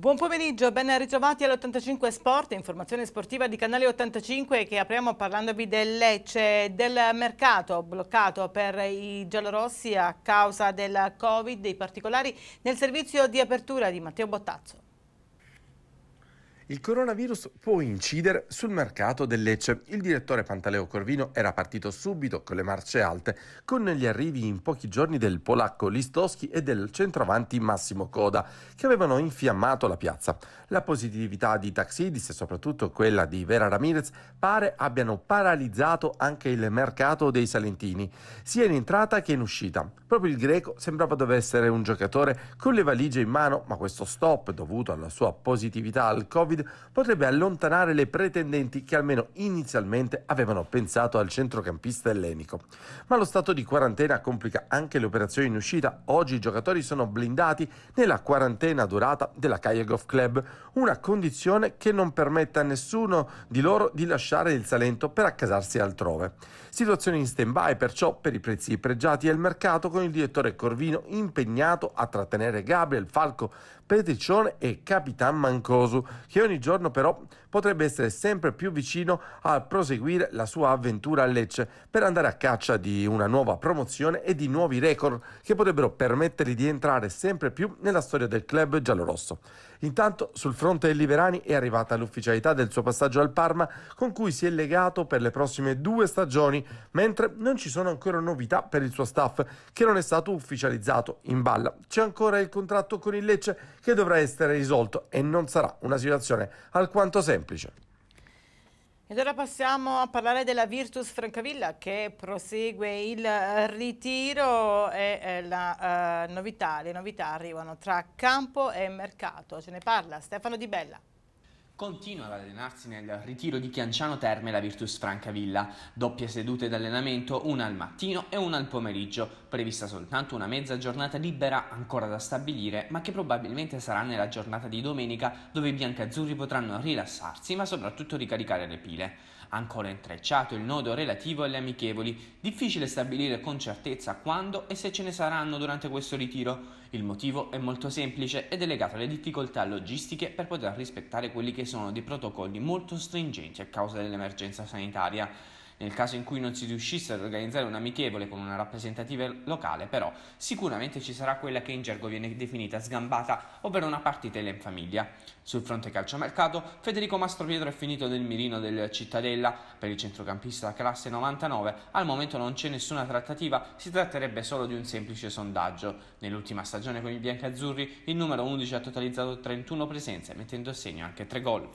Buon pomeriggio, ben ritrovati all'85 Sport, informazione sportiva di Canale 85 che apriamo parlandovi del Lecce, del mercato bloccato per i giallorossi a causa del Covid, dei particolari nel servizio di apertura di Matteo Bottazzo. Il coronavirus può incidere sul mercato del Lecce. Il direttore Pantaleo Corvino era partito subito con le marce alte, con gli arrivi in pochi giorni del polacco Listoschi e del centravanti Massimo Coda, che avevano infiammato la piazza. La positività di Taxidis e soprattutto quella di Vera Ramirez pare abbiano paralizzato anche il mercato dei Salentini, sia in entrata che in uscita. Proprio il greco sembrava dover essere un giocatore con le valigie in mano, ma questo stop, dovuto alla sua positività al Covid, Covid potrebbe allontanare le pretendenti che almeno inizialmente avevano pensato al centrocampista ellenico. Ma lo stato di quarantena complica anche le operazioni in uscita. Oggi i giocatori sono blindati nella quarantena durata della Caia Golf Club, una condizione che non permette a nessuno di loro di lasciare il Salento per accasarsi altrove. Situazione in stand-by perciò per i prezzi pregiati e il mercato con il direttore Corvino impegnato a trattenere Gabriel, Falco, Petriccione e Capitan Mancosu che ogni ogni giorno però potrebbe essere sempre più vicino a proseguire la sua avventura a Lecce per andare a caccia di una nuova promozione e di nuovi record che potrebbero permettergli di entrare sempre più nella storia del club giallorosso. Intanto sul fronte dei Liberani è arrivata l'ufficialità del suo passaggio al Parma con cui si è legato per le prossime due stagioni, mentre non ci sono ancora novità per il suo staff che non è stato ufficializzato in balla. C'è ancora il contratto con il Lecce che dovrà essere risolto e non sarà una situazione soluzione alquanto semplice. Ed ora passiamo a parlare della Virtus Francavilla che prosegue il eh, ritiro e eh, la, uh, novità, le novità arrivano tra campo e mercato. Ce ne parla Stefano Di Bella. Continua ad allenarsi nel ritiro di Chianciano Terme la Virtus Francavilla, doppie sedute d'allenamento, una al mattino e una al pomeriggio, prevista soltanto una mezza giornata libera ancora da stabilire, ma che probabilmente sarà nella giornata di domenica dove i biancazzurri potranno rilassarsi ma soprattutto ricaricare le pile ancora intrecciato il nodo relativo alle amichevoli, difficile stabilire con certezza quando e se ce ne saranno durante questo ritiro. Il motivo è molto semplice ed è legato alle difficoltà logistiche per poter rispettare quelli che sono dei protocolli molto stringenti a causa dell'emergenza sanitaria. Nel caso in cui non si riuscisse ad organizzare un amichevole con una rappresentativa locale, però, sicuramente ci sarà quella che in gergo viene definita sgambata, ovvero una partita in famiglia. Sul fronte calciomercato, Federico Mastropietro è finito nel mirino del Cittadella. Per il centrocampista classe 99, al momento non c'è nessuna trattativa, si tratterebbe solo di un semplice sondaggio. Nell'ultima stagione con i biancazzurri, il numero 11 ha totalizzato 31 presenze, mettendo a segno anche 3 gol.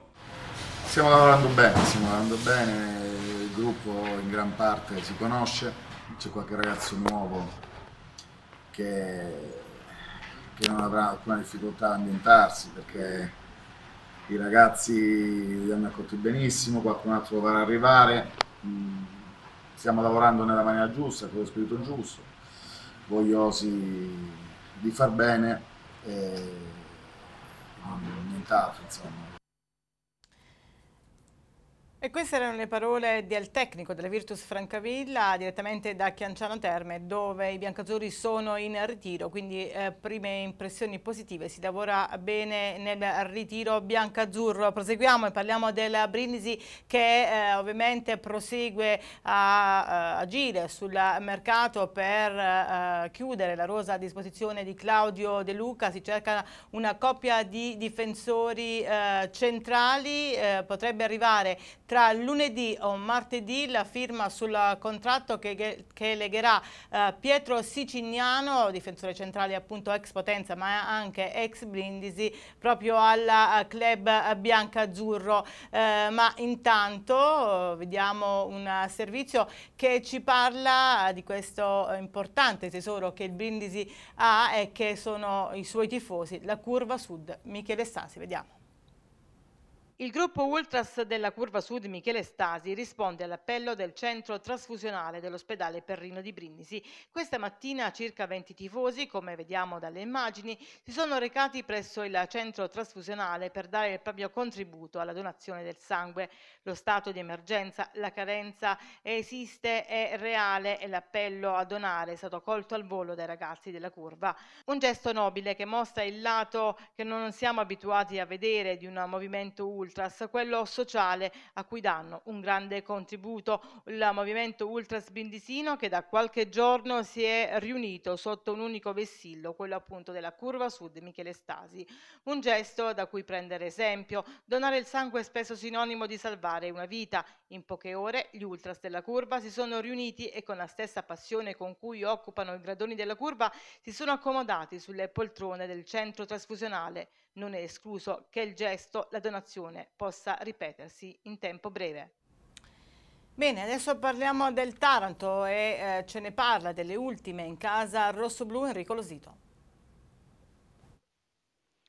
Stiamo lavorando bene, stiamo lavorando bene gruppo in gran parte si conosce, c'è qualche ragazzo nuovo che, che non avrà alcuna difficoltà a ambientarsi perché i ragazzi li hanno accolti benissimo, qualcun altro dovrà arrivare, mm, stiamo lavorando nella maniera giusta, con lo spirito giusto, vogliosi di far bene e non nient'altro insomma. E queste erano le parole del tecnico della Virtus Francavilla direttamente da Chianciano Terme dove i biancazzurri sono in ritiro, quindi eh, prime impressioni positive, si lavora bene nel ritiro biancazzurro. Proseguiamo e parliamo della Brindisi che eh, ovviamente prosegue a, a eh, agire sul mercato per eh, chiudere la rosa a disposizione di Claudio De Luca, si cerca una coppia di difensori eh, centrali, eh, potrebbe arrivare tra tra lunedì o martedì la firma sul contratto che, che legherà eh, Pietro Sicignano, difensore centrale appunto ex Potenza ma anche ex Brindisi, proprio al eh, club bianca-azzurro. Eh, ma intanto eh, vediamo un servizio che ci parla eh, di questo importante tesoro che il Brindisi ha e che sono i suoi tifosi, la curva sud. Michele Stasi, vediamo. Il gruppo Ultras della Curva Sud Michele Stasi risponde all'appello del centro trasfusionale dell'ospedale Perrino di Brindisi. Questa mattina circa 20 tifosi, come vediamo dalle immagini, si sono recati presso il centro trasfusionale per dare il proprio contributo alla donazione del sangue. Lo stato di emergenza, la carenza esiste, è reale e l'appello a donare è stato colto al volo dai ragazzi della Curva. Un gesto nobile che mostra il lato che non siamo abituati a vedere di un movimento Ultras ultras, quello sociale a cui danno un grande contributo il movimento ultras bindisino che da qualche giorno si è riunito sotto un unico vessillo, quello appunto della curva sud Michele Stasi. Un gesto da cui prendere esempio, donare il sangue è spesso sinonimo di salvare una vita. In poche ore gli ultras della curva si sono riuniti e con la stessa passione con cui occupano i gradoni della curva si sono accomodati sulle poltrone del centro trasfusionale non è escluso che il gesto, la donazione, possa ripetersi in tempo breve. Bene, adesso parliamo del Taranto e eh, ce ne parla delle ultime in casa rosso-blu Enrico Losito.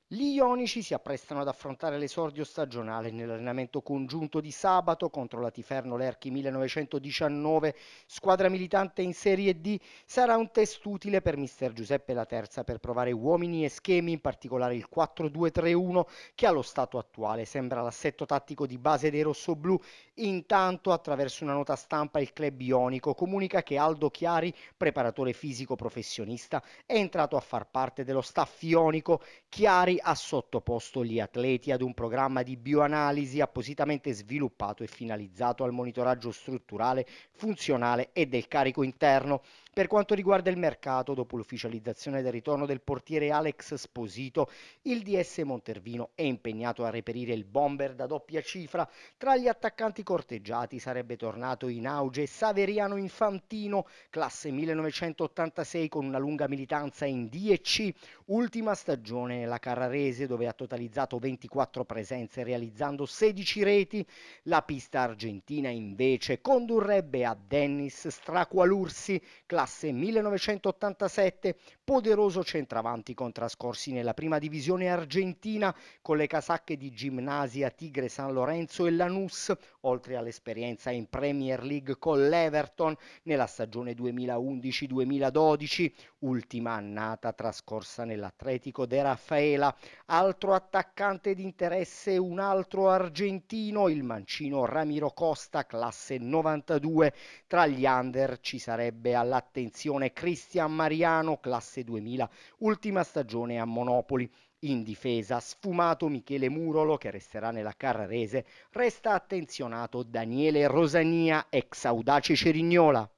Gli Ionici si apprestano ad affrontare l'esordio stagionale nell'allenamento congiunto di sabato contro la Tiferno Lerchi 1919, squadra militante in Serie D. Sarà un test utile per mister Giuseppe La Terza per provare uomini e schemi, in particolare il 4-2-3-1 che allo stato attuale sembra l'assetto tattico di base dei rossoblù. Intanto, attraverso una nota stampa, il club ionico comunica che Aldo Chiari, preparatore fisico professionista, è entrato a far parte dello staff ionico. Chiari poi ha sottoposto gli atleti ad un programma di bioanalisi appositamente sviluppato e finalizzato al monitoraggio strutturale, funzionale e del carico interno per quanto riguarda il mercato, dopo l'ufficializzazione del ritorno del portiere Alex Sposito, il DS Montervino è impegnato a reperire il bomber da doppia cifra. Tra gli attaccanti corteggiati sarebbe tornato in auge Saveriano Infantino, classe 1986 con una lunga militanza in DEC, ultima stagione nella Carrarese dove ha totalizzato 24 presenze realizzando 16 reti. La pista argentina invece condurrebbe a Dennis Straqualursi, classe classe 1987, poderoso centravanti con trascorsi nella prima divisione argentina con le casacche di Gimnasia, Tigre San Lorenzo e Lanús, oltre all'esperienza in Premier League con l'Everton nella stagione 2011-2012, ultima annata trascorsa nell'Atletico de Raffaela. Altro attaccante di interesse un altro argentino, il mancino Ramiro Costa, classe 92. Tra gli under ci sarebbe all'attacco attenzione Cristian Mariano, classe 2000, ultima stagione a Monopoli. In difesa, sfumato Michele Murolo, che resterà nella Carrarese, resta attenzionato Daniele Rosania, ex audace Cerignola.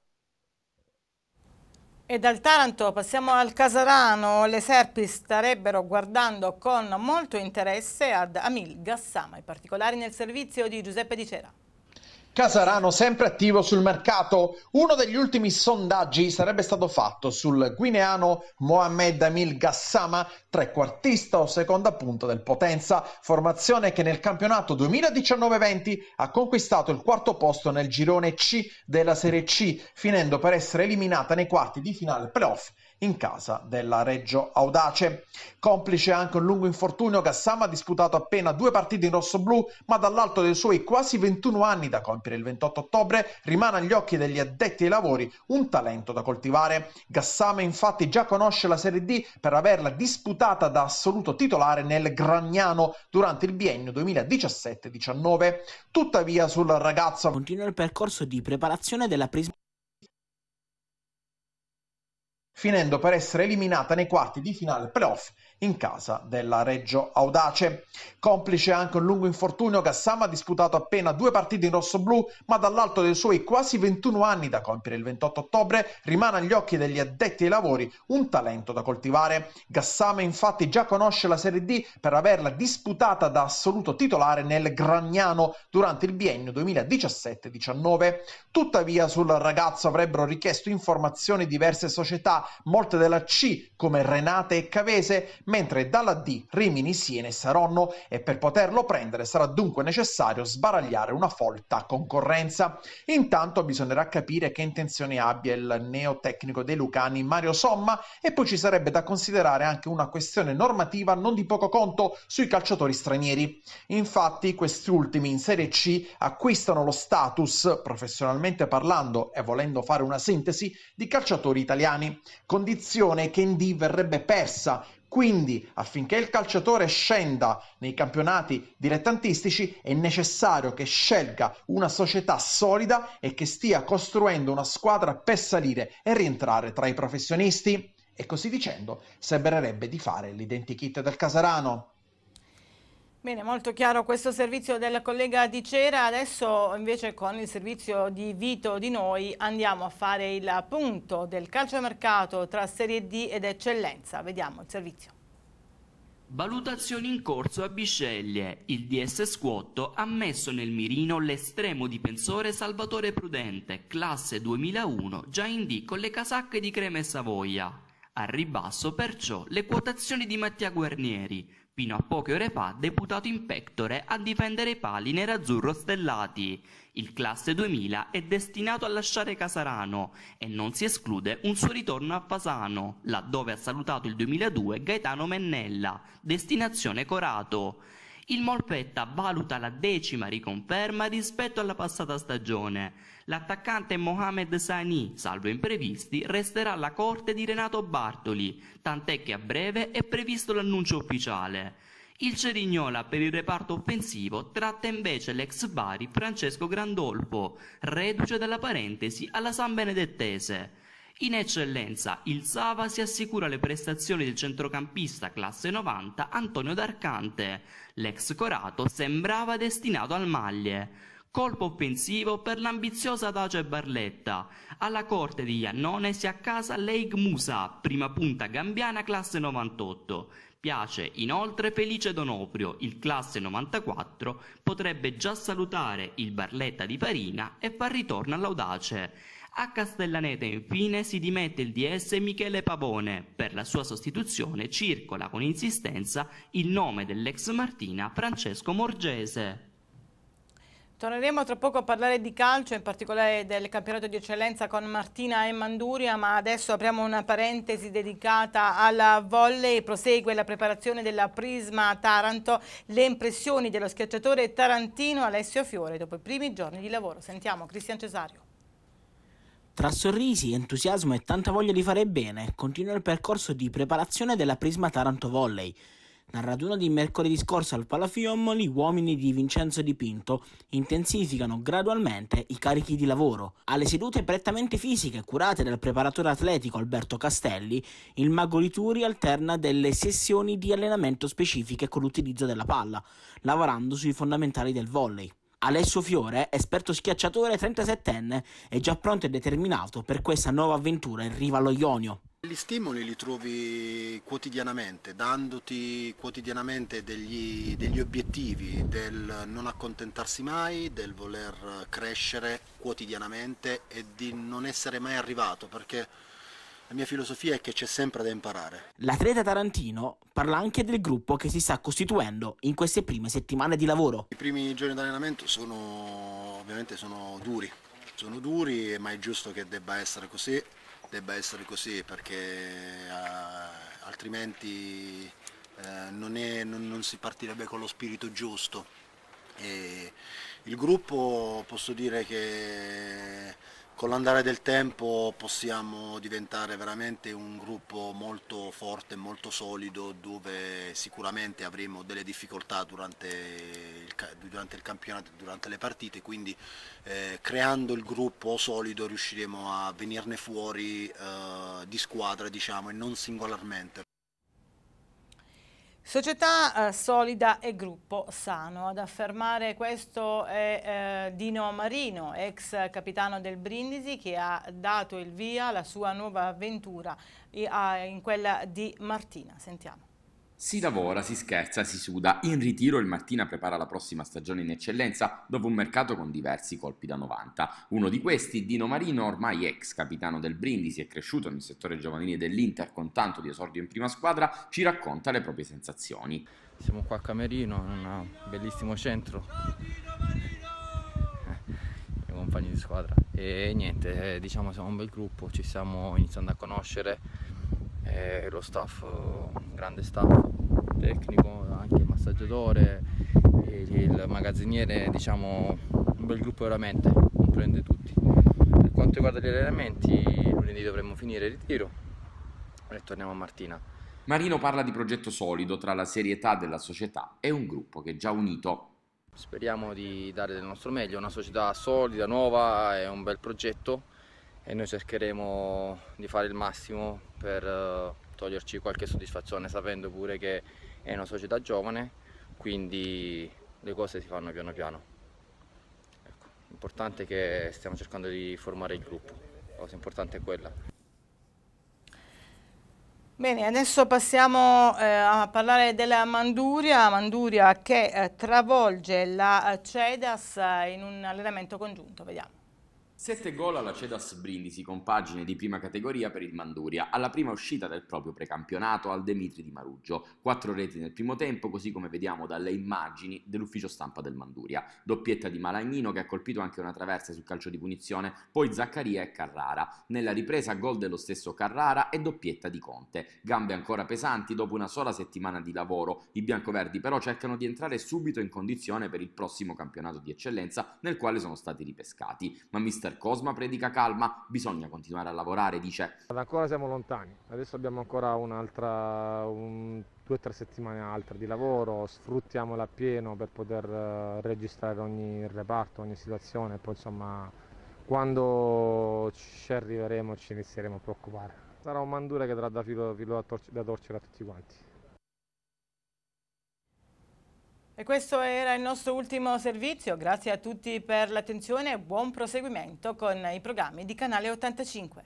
E dal Taranto passiamo al Casarano, le Serpi starebbero guardando con molto interesse ad Amil Gassama, i particolari nel servizio di Giuseppe Di Cera. Casarano sempre attivo sul mercato. Uno degli ultimi sondaggi sarebbe stato fatto sul guineano Mohamed Amil Gassama, trequartista o seconda punta del Potenza, formazione che nel campionato 2019-20 ha conquistato il quarto posto nel girone C della Serie C, finendo per essere eliminata nei quarti di finale playoff in casa della Reggio Audace. Complice anche un lungo infortunio, Gassama ha disputato appena due partite in rosso-blu, ma dall'alto dei suoi quasi 21 anni da compiere il 28 ottobre rimane agli occhi degli addetti ai lavori un talento da coltivare. Gassama infatti già conosce la Serie D per averla disputata da assoluto titolare nel Gragnano durante il biennio 2017-19. Tuttavia sul ragazzo continua il percorso di preparazione della prisma finendo per essere eliminata nei quarti di finale playoff in casa della Reggio Audace. Complice anche un lungo infortunio, Gassama ha disputato appena due partite in rosso-blu, ma dall'alto dei suoi quasi 21 anni da compiere il 28 ottobre rimane agli occhi degli addetti ai lavori un talento da coltivare. Gassama infatti già conosce la Serie D per averla disputata da assoluto titolare nel Gragnano durante il biennio 2017-19. Tuttavia sul ragazzo avrebbero richiesto informazioni diverse società, molte della C come Renate e Cavese, mentre dalla D Rimini-Siena e Saronno e per poterlo prendere sarà dunque necessario sbaragliare una folta concorrenza. Intanto bisognerà capire che intenzione abbia il neotecnico dei Lucani Mario Somma e poi ci sarebbe da considerare anche una questione normativa non di poco conto sui calciatori stranieri. Infatti questi ultimi in Serie C acquistano lo status, professionalmente parlando e volendo fare una sintesi, di calciatori italiani, condizione che in D verrebbe persa quindi, affinché il calciatore scenda nei campionati dilettantistici, è necessario che scelga una società solida e che stia costruendo una squadra per salire e rientrare tra i professionisti. E così dicendo, sembrerebbe di fare l'identikit del Casarano. Bene, molto chiaro questo servizio del collega Di Cera. Adesso invece con il servizio di Vito di noi andiamo a fare il punto del calciomercato tra Serie D ed Eccellenza. Vediamo il servizio. Valutazioni in corso a Bisceglie. Il DS Scuotto ha messo nel mirino l'estremo difensore Salvatore Prudente, classe 2001, già in D con le casacche di Crema e Savoia. Al ribasso perciò le quotazioni di Mattia Guarnieri, fino a poche ore fa deputato in pectore a difendere i pali nerazzurro stellati. Il classe 2000 è destinato a lasciare Casarano e non si esclude un suo ritorno a Fasano, laddove ha salutato il 2002 Gaetano Mennella, destinazione Corato. Il Molfetta valuta la decima riconferma rispetto alla passata stagione. L'attaccante Mohamed Sani, salvo imprevisti, resterà alla corte di Renato Bartoli, tant'è che a breve è previsto l'annuncio ufficiale. Il Cerignola per il reparto offensivo tratta invece l'ex Bari Francesco Grandolfo, reduce dalla parentesi alla San Benedettese. In eccellenza, il Sava si assicura le prestazioni del centrocampista classe 90 Antonio D'Arcante. L'ex Corato sembrava destinato al maglie. Colpo offensivo per l'ambiziosa Dacia Barletta. Alla corte di Iannone si accasa Leig Musa, prima punta gambiana classe 98. Piace inoltre Felice Donoprio, il classe 94, potrebbe già salutare il Barletta di Farina e far ritorno all'audace. A Castellaneta infine si dimette il DS Michele Pavone. Per la sua sostituzione circola con insistenza il nome dell'ex Martina Francesco Morgese. Torneremo tra poco a parlare di calcio, in particolare del campionato di eccellenza con Martina e Manduria, ma adesso apriamo una parentesi dedicata alla volley. Prosegue la preparazione della Prisma Taranto. Le impressioni dello schiacciatore tarantino Alessio Fiore dopo i primi giorni di lavoro. Sentiamo Cristian Cesario. Tra sorrisi, entusiasmo e tanta voglia di fare bene, continua il percorso di preparazione della Prisma Taranto Volley. Nel raduno di mercoledì scorso al Palafium, gli uomini di Vincenzo Di Pinto intensificano gradualmente i carichi di lavoro. Alle sedute prettamente fisiche curate dal preparatore atletico Alberto Castelli, il Mago Lituri alterna delle sessioni di allenamento specifiche con l'utilizzo della palla, lavorando sui fondamentali del volley. Alessio Fiore, esperto schiacciatore 37enne, è già pronto e determinato per questa nuova avventura in riva allo Ionio. Gli stimoli li trovi quotidianamente, dandoti quotidianamente degli, degli, obiettivi, del non accontentarsi mai, del voler crescere quotidianamente e di non essere mai arrivato, perché la mia filosofia è che c'è sempre da imparare. L'atleta Tarantino parla anche del gruppo che si sta costituendo in queste prime settimane di lavoro. I primi giorni di allenamento sono ovviamente sono duri, sono duri, ma è giusto che debba essere così, debba essere così perché eh, altrimenti eh, non, è, non, non si partirebbe con lo spirito giusto. E il gruppo posso dire che con l'andare del tempo possiamo diventare veramente un gruppo molto forte, molto solido, dove sicuramente avremo delle difficoltà durante il, durante il campionato, durante le partite, quindi eh, creando il gruppo solido riusciremo a venirne fuori eh, di squadra diciamo, e non singolarmente. Società eh, solida e gruppo sano. Ad affermare questo è eh, Dino Marino, ex capitano del Brindisi, che ha dato il via alla sua nuova avventura in quella di Martina. Sentiamo. Si lavora, si scherza, si suda. In ritiro il Martina prepara la prossima stagione in eccellenza dopo un mercato con diversi colpi da 90. Uno di questi, Dino Marino, ormai ex capitano del Brindisi e cresciuto nel settore giovanile dell'Inter con tanto di esordio in prima squadra, ci racconta le proprie sensazioni. Siamo qua a Camerino, in un bellissimo centro. Eh, I compagni di squadra. E niente, eh, diciamo siamo un bel gruppo, ci stiamo iniziando a conoscere e eh, lo staff, un grande staff tecnico, anche il massaggiatore, il magazziniere, diciamo un bel gruppo veramente, comprende tutti. Per quanto riguarda gli allenamenti, lunedì dovremmo finire il ritiro e torniamo a Martina. Marino parla di progetto solido tra la serietà della società e un gruppo che è già unito. Speriamo di dare del nostro meglio, una società solida, nuova, è un bel progetto e noi cercheremo di fare il massimo per eh, toglierci qualche soddisfazione sapendo pure che è una società giovane quindi le cose si fanno piano piano ecco, l'importante è che stiamo cercando di formare il gruppo la cosa importante è quella Bene, adesso passiamo eh, a parlare della Manduria, Manduria che eh, travolge la eh, Cedas eh, in un allenamento congiunto, vediamo. 7 gol alla Cedas Brindisi, compagine di prima categoria per il Manduria, alla prima uscita del proprio precampionato al Demitri di Maruggio. 4 reti nel primo tempo, così come vediamo dalle immagini dell'ufficio stampa del Manduria. Doppietta di Malagnino che ha colpito anche una traversa sul calcio di punizione, poi Zaccaria e Carrara. Nella ripresa gol dello stesso Carrara e doppietta di Conte. Gambe ancora pesanti dopo una sola settimana di lavoro. I biancoverdi però cercano di entrare subito in condizione per il prossimo campionato di eccellenza nel quale sono stati ripescati. Ma mister mister Cosma predica calma, bisogna continuare a lavorare, dice. Ancora siamo lontani, adesso abbiamo ancora un'altra, un, due o tre settimane altre di lavoro, sfruttiamola appieno per poter eh, registrare ogni reparto, ogni situazione, poi insomma quando ci arriveremo ci inizieremo a preoccupare. Sarà un mandura che darà da filo, filo da, torc da torcere a tutti quanti. E questo era il nostro ultimo servizio, grazie a tutti per l'attenzione e buon proseguimento con i programmi di Canale 85.